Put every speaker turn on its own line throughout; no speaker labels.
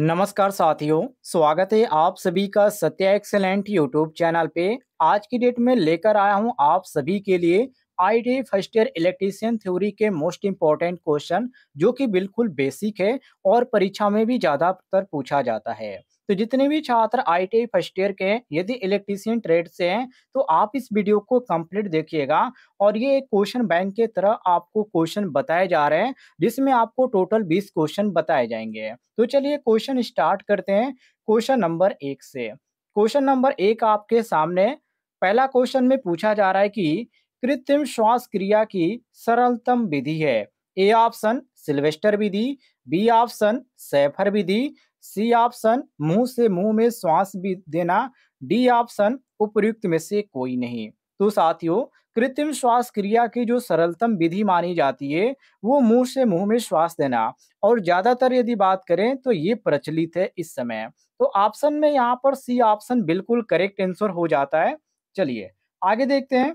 नमस्कार साथियों स्वागत है आप सभी का सत्या एक्सेलेंट यूट्यूब चैनल पे आज की डेट में लेकर आया हूं आप सभी के लिए I first year electrician theory के मोस्ट इम्पॉर्टेंट क्वेश्चन जो कि बिल्कुल बेसिक है और परीक्षा में भी ज़्यादातर पूछा जाता है तो जितने भी छात्र आई फर्स्ट ईयर के यदि इलेक्ट्रीशियन ट्रेड से हैं तो आप इस वीडियो को कंप्लीट देखिएगा और ये एक क्वेश्चन बैंक के तरह आपको क्वेश्चन बताए जा रहे हैं जिसमें आपको टोटल बीस क्वेश्चन बताए जाएंगे तो चलिए क्वेश्चन स्टार्ट करते हैं क्वेश्चन नंबर एक से क्वेश्चन नंबर एक आपके सामने पहला क्वेश्चन में पूछा जा रहा है कि कृत्रिम श्वास क्रिया की सरलतम विधि है ए ऑप्शन सिल्वेस्टर विधि बी ऑप्शन सेफर विधि सी ऑप्शन मुंह से मुंह में श्वास भी देना डी ऑप्शन उपयुक्त में से कोई नहीं तो साथियों कृत्रिम श्वास क्रिया की जो सरलतम विधि मानी जाती है वो मुंह से मुंह में श्वास देना और ज्यादातर यदि बात करें तो ये प्रचलित है इस समय तो ऑप्शन में यहाँ पर सी ऑप्शन बिल्कुल करेक्ट आंसर हो जाता है चलिए आगे देखते हैं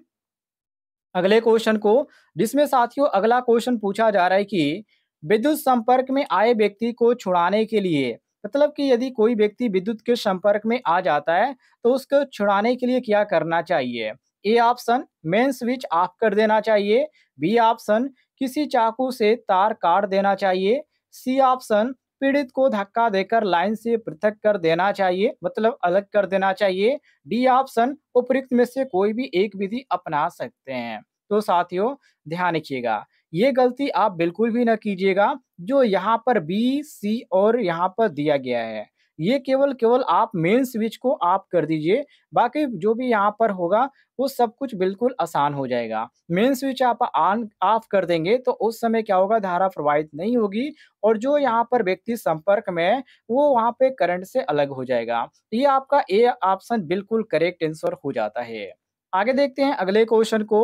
अगले क्वेश्चन को जिसमें साथियों अगला क्वेश्चन पूछा जा रहा है कि विद्युत संपर्क में आए व्यक्ति को छुड़ाने के लिए मतलब कि यदि कोई व्यक्ति विद्युत के संपर्क में आ जाता है तो उसको छुड़ाने के लिए क्या करना चाहिए A option main switch off कर देना चाहिए बी ऑप्शन किसी चाकू से तार काट देना चाहिए सी ऑप्शन पीड़ित को धक्का देकर लाइन से पृथक कर देना चाहिए मतलब अलग कर देना चाहिए डी ऑप्शन उपरुक्त में से कोई भी एक विधि अपना सकते हैं तो साथियों ध्यान रखिएगा ये गलती आप बिल्कुल भी ना कीजिएगा जो यहाँ पर बी सी और यहाँ पर दिया गया है ये केवल केवल आप मेन स्विच को आप कर दीजिए बाकी जो भी यहाँ पर होगा वो सब कुछ बिल्कुल आसान हो जाएगा मेन स्विच आप ऑन ऑफ कर देंगे तो उस समय क्या होगा धारा प्रवाहित नहीं होगी और जो यहाँ पर व्यक्ति संपर्क में है वो वहाँ पे करंट से अलग हो जाएगा ये आपका ए ऑप्शन बिल्कुल करेक्ट आंसर हो जाता है आगे देखते हैं अगले क्वेश्चन को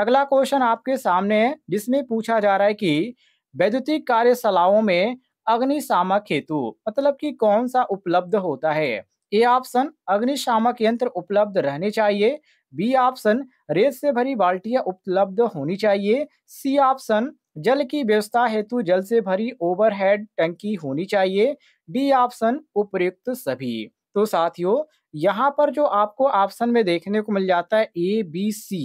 अगला क्वेश्चन आपके सामने है जिसमें पूछा जा रहा है कि वैद्युतिक कार्यशालाओं में अग्निशामक हेतु मतलब कि कौन सा उपलब्ध होता है ए ऑप्शन अग्निशामक यंत्र उपलब्ध रहने चाहिए बी ऑप्शन रेत से भरी बाल्टियां उपलब्ध होनी चाहिए सी ऑप्शन जल की व्यवस्था हेतु जल से भरी ओवरहेड टंकी होनी चाहिए डी ऑप्शन उपयुक्त सभी तो साथियों यहाँ पर जो आपको ऑप्शन में देखने को मिल जाता है ए बी सी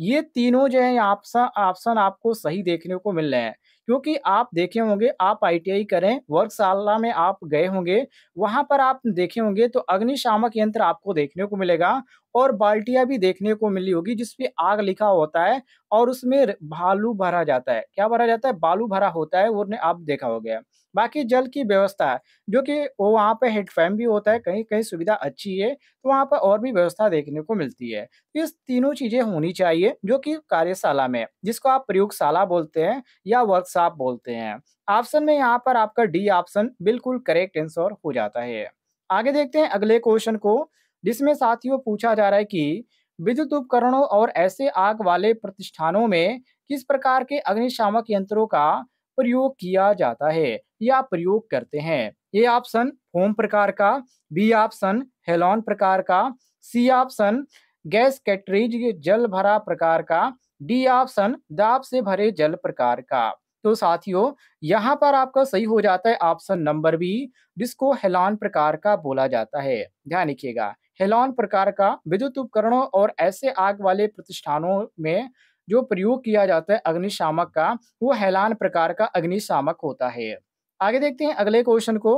ये तीनों जो है ऑप्शन ऑप्शन आपको सही देखने को मिल रहे हैं क्योंकि आप देखे होंगे आप आईटीआई करें वर्कशाला में आप गए होंगे वहां पर आप देखे होंगे तो अग्निशामक यंत्र आपको देखने को मिलेगा और बाल्टिया भी देखने को मिली होगी जिसपे आग लिखा होता है और उसमें भालू भरा जाता है क्या भरा जाता है बालू भरा होता है वो आप देखा हो गया बाकी जल की व्यवस्था है जो कि वो वहाँ पे हेडफैम भी होता है कहीं कहीं सुविधा अच्छी है तो वहाँ पर और भी व्यवस्था देखने को मिलती है ये तो तीनों चीज़ें होनी चाहिए जो कि कार्यशाला में जिसको आप प्रयोगशाला बोलते हैं या वर्कशॉप बोलते हैं ऑप्शन में यहाँ पर आपका डी ऑप्शन बिल्कुल करेक्ट आंसर हो जाता है आगे देखते हैं अगले क्वेश्चन को जिसमें साथियों पूछा जा रहा है कि विद्युत उपकरणों और ऐसे आग वाले प्रतिष्ठानों में किस प्रकार के अग्निशामक यंत्रों का प्रयोग किया जाता है या प्रयोग करते हैं ये ऑप्शन फोम प्रकार का बी ऑप्शन हेलॉन प्रकार का सी ऑप्शन गैस कैटरीज जल भरा प्रकार का डी ऑप्शन दाब से भरे जल प्रकार का तो साथियों यहाँ पर आपका सही हो जाता है ऑप्शन नंबर बी जिसको हेलान प्रकार का बोला जाता है ध्यान रखिएगा हेलॉन प्रकार का विद्युत उपकरणों और ऐसे आग वाले प्रतिष्ठानों में जो प्रयोग किया जाता है अग्निशामक का वो हेलान प्रकार का अग्निशामक होता है आगे देखते हैं अगले क्वेश्चन को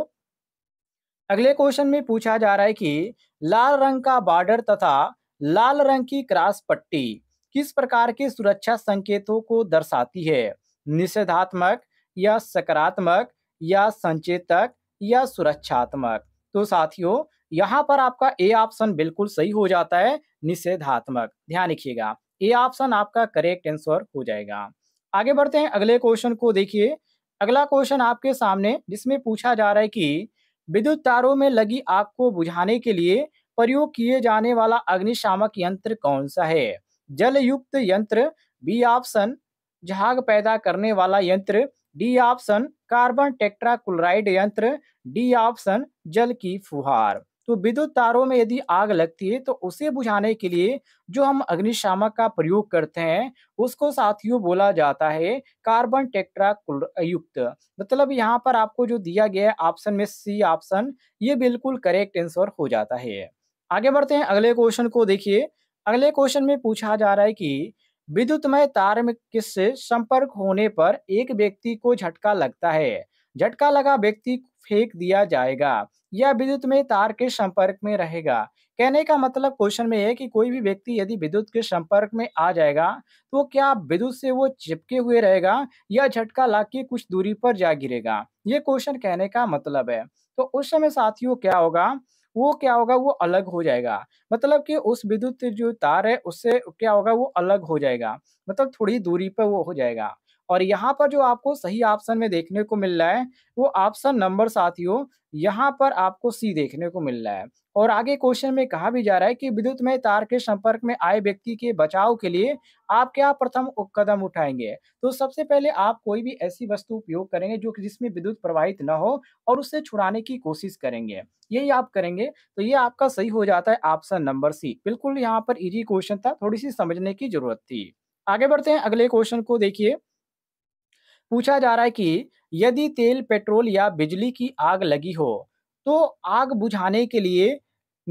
अगले क्वेश्चन में पूछा जा रहा है कि लाल रंग का बॉर्डर तथा लाल रंग की क्रास पट्टी किस प्रकार के सुरक्षा संकेतों को दर्शाती है निषेधात्मक या सकारात्मक या संचेतक या सुरक्षात्मक तो साथियों यहाँ पर आपका ए ऑप्शन बिल्कुल सही हो जाता है निषेधात्मक ध्यान रखिएगा ए ऑप्शन आपका करेक्ट आंसर हो जाएगा आगे बढ़ते हैं अगले क्वेश्चन को देखिए अगला क्वेश्चन आपके सामने जिसमें पूछा जा रहा है कि विद्युत तारों में लगी आग को बुझाने के लिए प्रयोग किए जाने वाला अग्निशामक यंत्र कौन सा है जल युक्त यंत्र बी ऑप्शन झाग पैदा करने वाला यंत्र डी ऑप्शन कार्बन टेक्ट्राक्लोराइड यंत्र डी ऑप्शन जल की फुहार तो विद्युत तारों में यदि आग लगती है तो उसे बुझाने के लिए जो हम अग्निशामक का प्रयोग करते हैं उसको साथियों बोला जाता है कार्बन टेक्ट्रा युक्त मतलब यहाँ पर आपको जो दिया गया है ऑप्शन में सी ऑप्शन ये बिल्कुल करेक्ट आंसर हो जाता है आगे बढ़ते हैं अगले क्वेश्चन को देखिए अगले क्वेश्चन में पूछा जा रहा है कि विद्युतमय तार में किससे संपर्क होने पर एक व्यक्ति को झटका लगता है झटका लगा व्यक्ति फेंक दिया जाएगा या विद्युत में तार के संपर्क में रहेगा कहने का मतलब क्वेश्चन में है कि कोई भी व्यक्ति यदि विद्युत के संपर्क में आ जाएगा तो क्या विद्युत से वो चिपके हुए रहेगा या झटका ला के कुछ दूरी पर जा गिरेगा ये क्वेश्चन कहने का मतलब है तो उस समय साथियों क्या होगा वो क्या होगा वो अलग हो जाएगा मतलब कि उस विद्युत जो तार है उससे क्या होगा वो अलग हो जाएगा मतलब थोड़ी दूरी पर वो हो जाएगा और यहाँ पर जो आपको सही ऑप्शन में देखने को मिल रहा है वो ऑप्शन नंबर साथियों यहाँ पर आपको सी देखने को मिल रहा है और आगे क्वेश्चन में कहा भी जा रहा है कि विद्युत में तार के संपर्क में आए व्यक्ति के बचाव के लिए आप क्या प्रथम कदम उठाएंगे तो सबसे पहले आप कोई भी ऐसी वस्तु उपयोग करेंगे जो जिसमें विद्युत प्रवाहित न हो और उसे छुड़ाने की कोशिश करेंगे यही आप करेंगे तो ये आपका सही हो जाता है ऑप्शन नंबर सी बिल्कुल यहाँ पर इजी क्वेश्चन था थोड़ी सी समझने की जरूरत थी आगे बढ़ते हैं अगले क्वेश्चन को देखिए पूछा जा रहा है कि यदि तेल पेट्रोल या बिजली की आग लगी हो तो आग बुझाने के लिए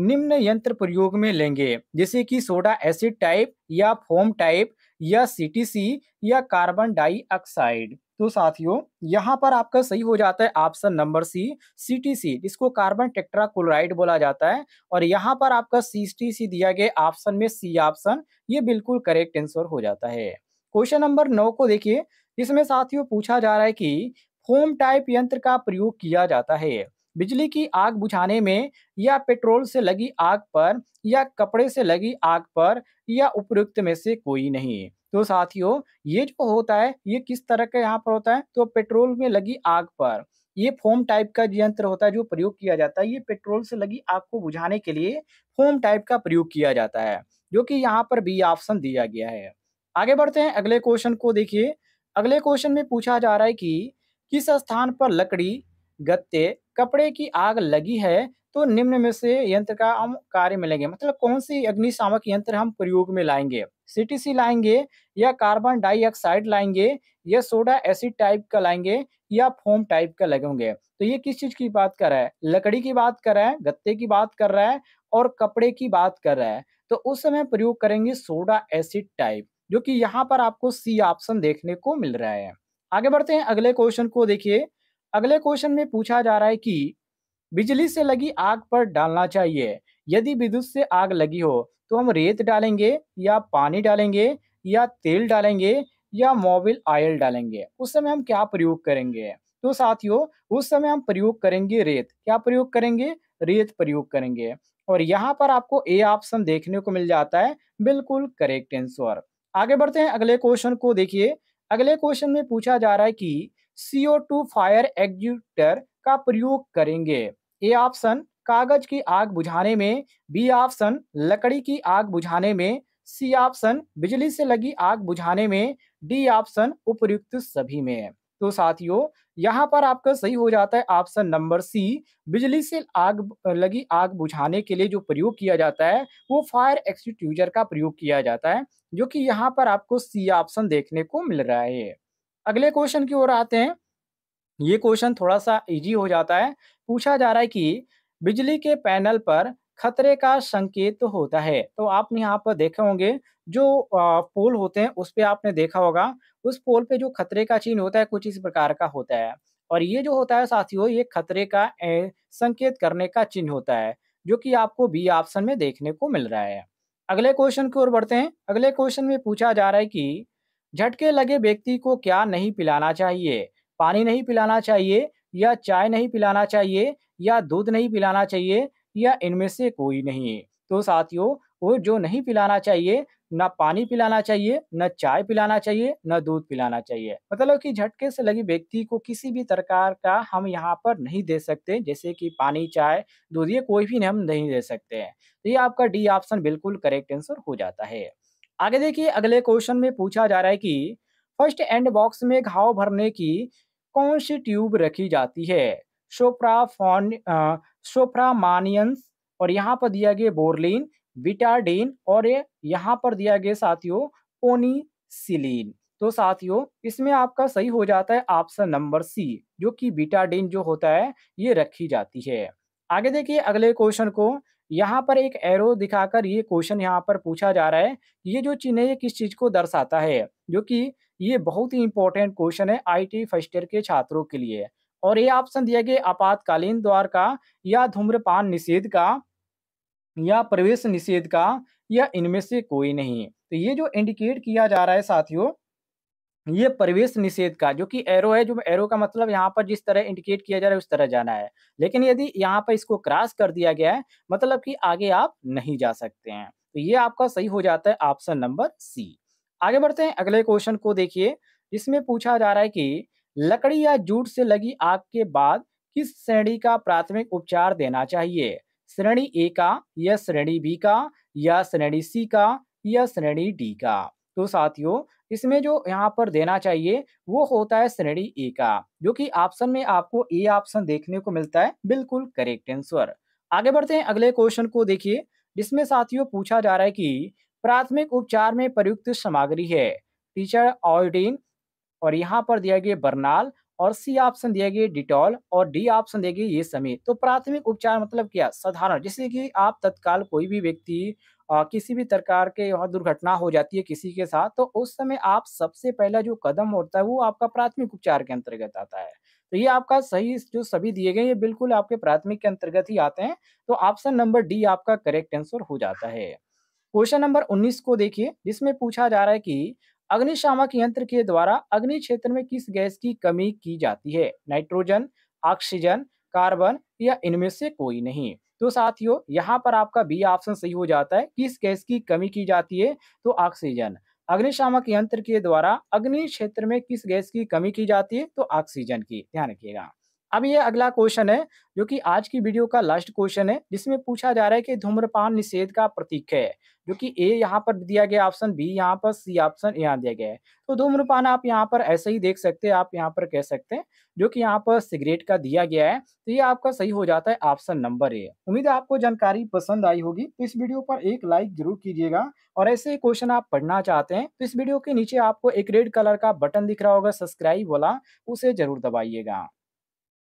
निम्न यंत्र प्रयोग में लेंगे जैसे कि सोडा एसिड टाइप या फोम टाइप या सीटीसी या कार्बन डाइऑक्साइड तो साथियों यहाँ पर आपका सही हो जाता है ऑप्शन नंबर सी सीटीसी जिसको कार्बन टेक्ट्राक्लोराइड बोला जाता है और यहाँ पर आपका सीटीसी दिया गया ऑप्शन में सी ऑप्शन ये बिल्कुल करेक्ट आंसर हो जाता है क्वेश्चन नंबर नौ को देखिए इसमें साथियों पूछा जा रहा है कि फोम टाइप यंत्र का प्रयोग किया जाता है बिजली की आग बुझाने में या पेट्रोल से लगी आग पर या कपड़े से लगी आग पर या उपयुक्त में से कोई नहीं तो साथियों ये जो होता है ये किस तरह का यहाँ पर होता है तो पेट्रोल में लगी आग पर ये फोम टाइप का यंत्र होता है जो प्रयोग किया जाता है ये पेट्रोल से लगी आग को बुझाने के लिए फोम टाइप का प्रयोग किया जाता है जो कि यहाँ पर बी ऑप्शन दिया गया है आगे बढ़ते हैं अगले क्वेश्चन को देखिए अगले क्वेश्चन में पूछा जा रहा है कि किस स्थान पर लकड़ी गत्ते कपड़े की आग लगी है तो निम्न में से यंत्र का हम कार्य में लेंगे मतलब कौन सी अग्निशामक यंत्र हम प्रयोग में लाएंगे सीटीसी लाएंगे या कार्बन डाइऑक्साइड लाएंगे या सोडा एसिड टाइप का लाएंगे या फोम टाइप का लगेंगे तो ये किस चीज की बात कर रहा है लकड़ी की बात कर रहा है गत्ते की बात कर रहा है और कपड़े की बात कर रहा है तो उस समय प्रयोग करेंगे सोडा एसिड टाइप जो कि यहाँ पर आपको सी ऑप्शन देखने को मिल रहा है आगे बढ़ते हैं अगले क्वेश्चन को देखिए अगले क्वेश्चन में पूछा जा रहा है कि बिजली से लगी आग पर डालना चाहिए यदि विद्युत से आग लगी हो तो हम रेत डालेंगे या पानी डालेंगे या तेल डालेंगे या मोबिल ऑयल डालेंगे उस समय हम क्या प्रयोग करेंगे तो साथियों उस समय हम प्रयोग करेंगे रेत क्या प्रयोग करेंगे रेत प्रयोग करेंगे और यहाँ पर आपको ए ऑप्शन देखने को मिल जाता है बिल्कुल करेक्ट आंसर आगे बढ़ते हैं अगले क्वेश्चन को देखिए अगले क्वेश्चन में पूछा जा रहा है कि सीओ टू फायर एग्जिटर का प्रयोग करेंगे ए ऑप्शन कागज की आग बुझाने में बी ऑप्शन लकड़ी की आग बुझाने में सी ऑप्शन बिजली से लगी आग बुझाने में डी ऑप्शन उपयुक्त सभी में तो साथियों यहाँ पर आपका सही हो जाता है ऑप्शन नंबर सी बिजली से आग लगी आग बुझाने के लिए जो प्रयोग किया जाता है वो फायर एक्सटीट्यूजर का प्रयोग किया जाता है जो कि यहाँ पर आपको सी ऑप्शन देखने को मिल रहा है अगले क्वेश्चन की ओर आते हैं ये क्वेश्चन थोड़ा सा इजी हो जाता है पूछा जा रहा है कि बिजली के पैनल पर खतरे का संकेत तो होता है तो आपने यहाँ पर देखे होंगे जो पोल होते हैं उस पर आपने देखा होगा उस पोल पे जो खतरे का चिन्ह होता है कुछ इस प्रकार का होता है और ये जो होता है साथियों ये खतरे का संकेत करने का चिन्ह होता है जो कि आपको बी ऑप्शन में देखने को मिल रहा है अगले क्वेश्चन की ओर बढ़ते हैं अगले क्वेश्चन में पूछा जा रहा है कि झटके लगे व्यक्ति को क्या नहीं पिलाना चाहिए पानी नहीं पिलाना चाहिए या चाय नहीं पिलाना चाहिए या दूध नहीं पिलाना चाहिए या इनमें से कोई नहीं तो साथियों वो जो नहीं पिलाना चाहिए ना पानी पिलाना चाहिए न चाय पिलाना चाहिए न दूध पिलाना चाहिए मतलब कि झटके से लगी व्यक्ति को किसी भी प्रकार का हम यहाँ पर नहीं दे सकते जैसे कि पानी चाय दूध ये कोई भी हम नहीं दे सकते हैं तो ये आपका डी ऑप्शन बिल्कुल करेक्ट आंसर हो जाता है आगे देखिए अगले क्वेश्चन में पूछा जा रहा है कि फर्स्ट एंड बॉक्स में घाव भरने की कौन सी ट्यूब रखी जाती है सोप्राफोन सोप्रामानियंस और यहाँ पर दिया गया बोरलिन बिटाडीन और ये यहाँ पर दिया गया साथियों ओनिसिलीन तो साथियों इसमें आपका सही हो जाता है ऑप्शन नंबर सी जो कि बीटाडीन जो होता है ये रखी जाती है आगे देखिए अगले क्वेश्चन को यहाँ पर एक एरो दिखाकर ये क्वेश्चन यहाँ पर पूछा जा रहा है ये जो चिन्ह है ये किस चीज़ को दर्शाता है जो कि ये बहुत ही इंपॉर्टेंट क्वेश्चन है आईटी फर्स्ट ईयर के छात्रों के लिए और ये ऑप्शन दिया गया आपातकालीन द्वार का या धूम्रपान निषेध का या प्रवेश निषेध का या इनमें से कोई नहीं तो ये जो इंडिकेट किया जा रहा है साथियों ये प्रवेश निषेध का जो कि एरो है जो एरो का मतलब यहाँ पर जिस तरह इंडिकेट किया जा रहा है उस तरह जाना है लेकिन यदि यहाँ पर इसको क्रॉस कर दिया गया है मतलब कि आगे आप नहीं जा सकते हैं तो ये आपका सही हो जाता है ऑप्शन नंबर सी आगे बढ़ते हैं अगले क्वेश्चन को देखिए इसमें पूछा जा रहा है कि लकड़ी या जूट से लगी आग के बाद किस श्रेणी का प्राथमिक उपचार देना चाहिए श्रेणी ए का या श्रेणी बी का या श्रेणी सी का या श्रेणी डी का तो साथियों इसमें जो यहाँ पर देना चाहिए वो होता है श्रेणी ए का जो कि ऑप्शन में आपको ए ऑप्शन देखने को मिलता है बिल्कुल करेक्ट आंसर आगे बढ़ते हैं अगले क्वेश्चन को देखिए जिसमें साथियों पूछा जा रहा है कि प्राथमिक उपचार में प्रयुक्त सामग्री है टीचर ऑयडीन और यहाँ पर दिया गया बर्नाल और सी ऑप्शन दिया गया डिटॉल और डी ऑप्शन दिया गया ये समय तो प्राथमिक उपचार मतलब क्या साधारण जैसे कि आप तत्काल कोई भी व्यक्ति किसी भी प्रकार के वहाँ दुर्घटना हो जाती है किसी के साथ तो उस समय आप सबसे पहला जो कदम होता है वो आपका प्राथमिक उपचार के अंतर्गत आता है तो ये आपका सही जो सभी दिए गए ये बिल्कुल आपके प्राथमिक के अंतर्गत ही आते हैं तो ऑप्शन नंबर डी आपका करेक्ट आंसर हो जाता है क्वेश्चन नंबर 19 को देखिए जिसमें पूछा जा रहा है कि अग्निशामक यंत्र के द्वारा अग्नि क्षेत्र में किस गैस की कमी की जाती है नाइट्रोजन ऑक्सीजन कार्बन या इनमें से कोई नहीं तो साथियों यहाँ पर आपका बी ऑप्शन सही हो जाता है किस गैस की कमी की जाती है तो ऑक्सीजन अग्निशामक यंत्र के द्वारा अग्नि क्षेत्र में किस गैस की कमी की जाती है तो ऑक्सीजन की ध्यान रखिएगा अब ये अगला क्वेश्चन है जो कि आज की वीडियो का लास्ट क्वेश्चन है जिसमें पूछा जा रहा है कि धूम्रपान निषेध का प्रतीक है जो कि ए यहाँ पर दिया गया ऑप्शन बी यहाँ पर सी ऑप्शन यहाँ दिया गया है तो धूम्रपान आप यहाँ पर ऐसे ही देख सकते हैं आप यहाँ पर कह सकते हैं जो कि यहाँ पर सिगरेट का दिया गया है तो ये आपका सही हो जाता है ऑप्शन नंबर ए उम्मीद है आपको जानकारी पसंद आई होगी तो इस वीडियो पर एक लाइक जरूर कीजिएगा और ऐसे क्वेश्चन आप पढ़ना चाहते हैं तो इस वीडियो के नीचे आपको एक रेड कलर का बटन दिख रहा होगा सब्सक्राइब वाला उसे जरूर दबाइएगा